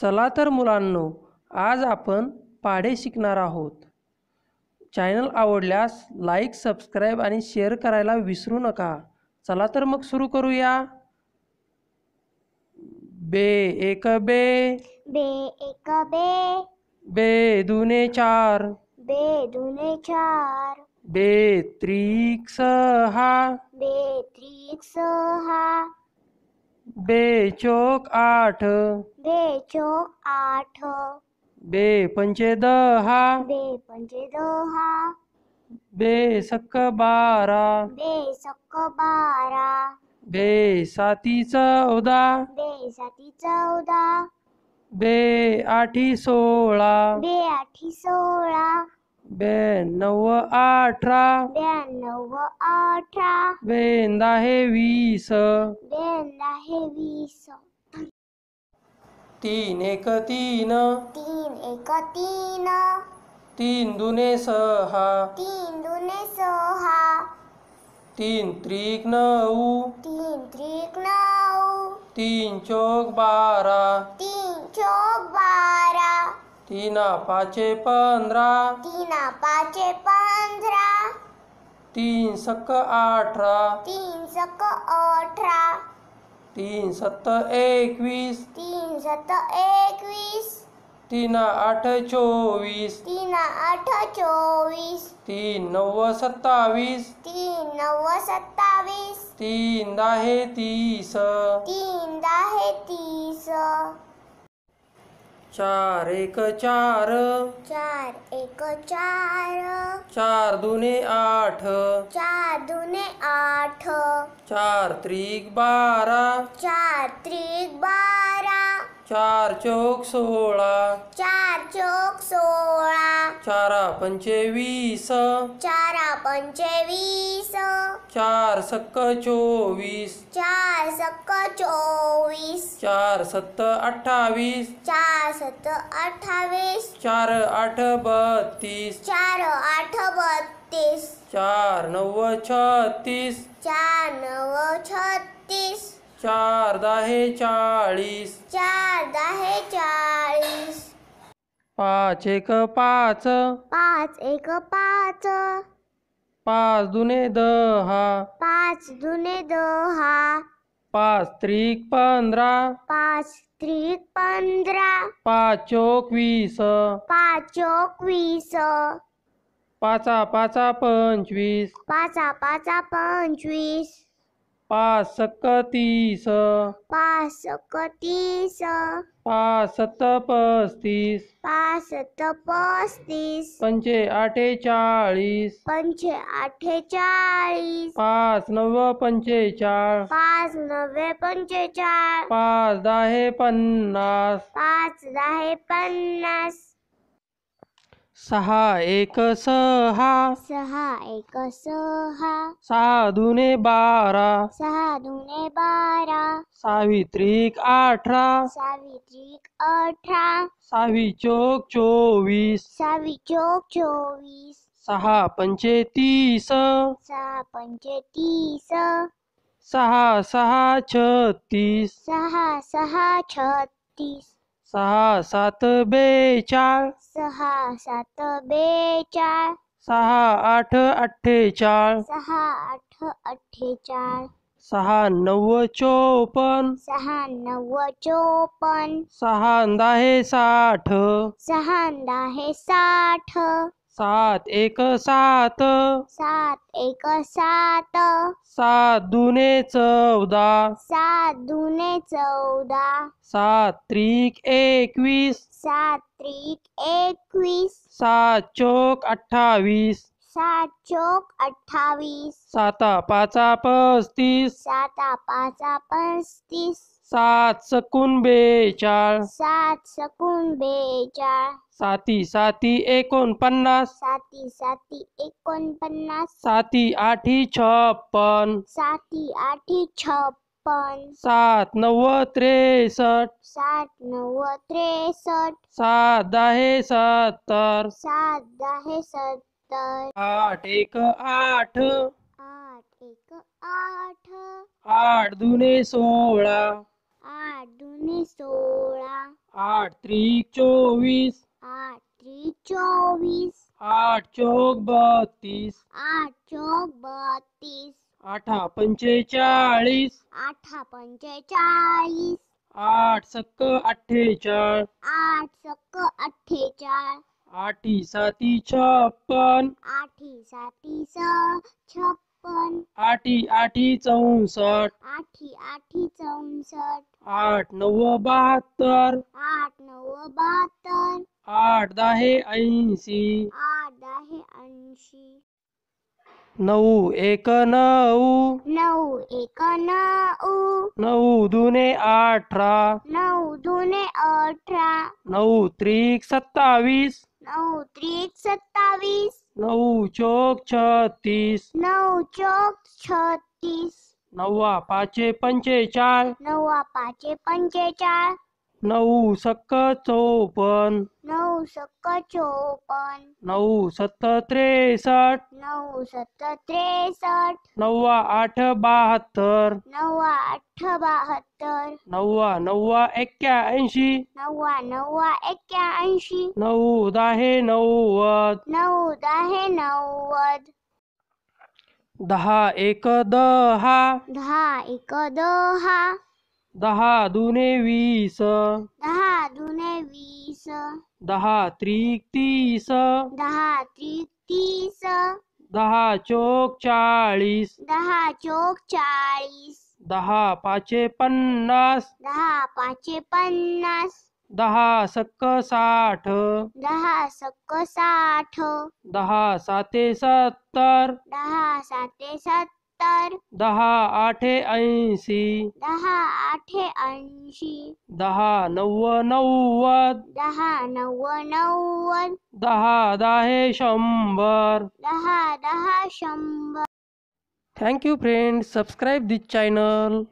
चला तर मुलांनो आज आपण पाढे शिकणार आहोत चॅनल आवडल्यास लाईक सबस्क्राईब आणि शेअर करायला विसरू नका चला तर मग सुरू करूया बे एक बे बे एक बे बे दुने चार बे दुने चार बे त्रिक सहा बे त्रिक सहा बे चोक आठ बे चोक आठ बे पंचे दहा बे पंचे दहा बे सक्क बारा बे सक्क बारा बे साती चौदा बे साती चौदा बे आठी सोळा बे आठी सोळा ब्याण्णव अठरा ब्याण्णव अठरा बेंदा हे वीस बेंदा हे वीस तीन एक तीन तीन एक तीन तीन दुने सहा तीन दुने सहा तीन त्रिक नऊ तीन त्रिक नऊ तीन चौक बारा तीन तीन पाचे पंधरा तीन पाचे पंधरा तीन सक अठरा तीन सक अठरा तीन सत एकवीस तीन सत एकवीस तीन आठ चोवीस तीन आठ चोवीस तीन नव्व सत्तावीस तीन नव्व सत्तावीस तीन दहा तीस तीन दहा तीस चार एक चार चार एक चार चार दुने आठ चार दुने आठ चार त्रिक बारा चार त्रिक बारा चार चौक सोळा चार चौक सोळा पंचवीस चार पंचवीस चार सक्क चोवीस चार सक्क चोवीस चार सत्त अठ्ठावीस चार सत्त अठ्ठावीस चार आठ बत्तीस चार आठ बत्तीस चार नव्व छत्तीस चार नव छत्तीस चार दहा चाळीस चार दहा चाळीस पाच एक पाच पाच एक पाच पाच दुने दहा पाच दुने दहा पाच त्रिक पंधरा पाच त्रिक पंधरा पाच चोक वीस पाच चोक वीस पाचा पाचा पंचवीस पाचा पाचा पंचवीस पासकतीस पासकतीस पासत पस्तीस पासत पस्तीस पंचे चाळीस पंचे चाळीस पाच नव पंचेचाळ पाच नव्वे पंचेचाळ पाच दहा पन्नास पाच दहा पन्नास सहा एक सहा सहा एक सहा सहा दुने बारा सहा दुने बारा सावित्रिक अठरा सावित्रिक अठरा सावी चोक चोवीस सावी चोक चोवीस सहा पंचे तीस सहा पंचे तीस सहा सहा छत्तीस सहा सहा छत्तीस सहा सात बेचाळ सहा सात बेचाळ सहा आठ अठ्ठेचाळ सहा आठ अठ्ठेचाळ सहा नव चोपन सहा नव चोपन सहा दहा साठ सहा दहा साठ सात एक सात सात एक सात सात दुने चौदा सात दुने चौदा सात त्रिक एकवीस सात त्रिक एकवीस सात चोक अठ्ठावीस सात चोक अठ्ठावीस साता पाचा पस्तीस साता पाचा पस्तीस सात सकून बेचार सात सकून बेचाळ साती साती एकोणपन्नास साती साती एकोणपन्नास साती आठी छप्पन साती आठी छप्पन सात नव त्रेसठ सात नव त्रेसठ सात दहा सत्तर सात दहा सत्तर आठ एक आठ आठ एक आठ आठ दुने सोला आठ त्रिक चोवीस आठ त्रिक चोवीस आठ चौक बत्तीस आठ चौक बत्तीस आठा पंचेचाळीस आठा पंचेचाळीस आठ सक्क अठ्ठेचाळ आठ सक्क अठ्ठेचाळ आठी साती छप्पन आठी साती छप्पन छप्पन आठी आठी चौसष्ट आठी आठी चौसष्ट आठ नऊ बहात्तर आठ नऊ बहात्तर आठ दहा ऐंशी आठ दहा ऐंशी नऊ एक नऊ नऊ एक नऊ नऊ दुने अठरा नऊ दुने अठरा नऊ त्रिक सत्तावीस नऊ त्रिक सत्तावीस नऊ चोक छत्तीस नऊ चोक छत्तीस नववा पाचे पंचेचाळ नववा पाचे पंचेचाळ नऊ सक्क चौपन नऊ सक्क चौपन नऊ सत्त त्रेसष्ट नऊ सत्त त्रेसष्ट नववा आठ बहात्तर नववा आठ बहात्तर नववा नववा एक्क्याऐंशी नववा नववा एक्क्याऐंशी नऊ दहा नव्वद नऊ दहा नव्वद दहा एक दहा दहा एक दहा दहा दुने वीस दहा दुने वीस दहा त्रिक तीस दहा त्रिक तीस दहा चोक चाळीस दहा चोक चाळीस दहा पाचे पन्नास दहा पाचशे पन्नास दहा सक्क साठ दहा सक्क साठ दहा साते सत्तर दहा साते सत्तर सत्तर दहा आठे ऐसी दहा आठे ऐसी दहा नव्व नव्वद दहा नव्व नव्वद दहा दहा शंभर दहा दहा शंभर thank you friends. Subscribe this channel